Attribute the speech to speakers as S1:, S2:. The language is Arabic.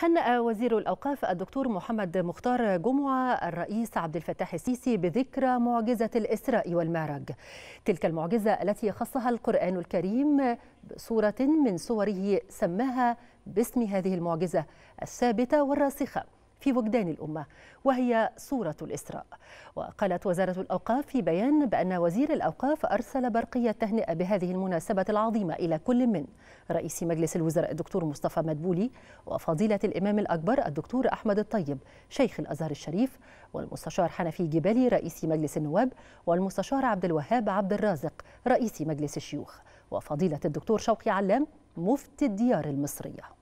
S1: هنأ وزير الأوقاف الدكتور محمد مختار جمعة الرئيس عبد الفتاح السيسي بذكرى معجزة الإسراء والمعراج تلك المعجزة التي خصها القرآن الكريم بصورة من صوره سماها باسم هذه المعجزة الثابتة والراسخة في وجدان الأمة وهي صورة الإسراء وقالت وزارة الأوقاف في بيان بأن وزير الأوقاف أرسل برقية تهنئة بهذه المناسبة العظيمة إلى كل من رئيس مجلس الوزراء الدكتور مصطفى مدبولي وفضيلة الإمام الأكبر الدكتور أحمد الطيب شيخ الأزهر الشريف والمستشار حنفي جبالي رئيس مجلس النواب والمستشار عبد الوهاب عبد الرازق رئيس مجلس الشيوخ وفضيلة الدكتور شوقي علام مفتي الديار المصريه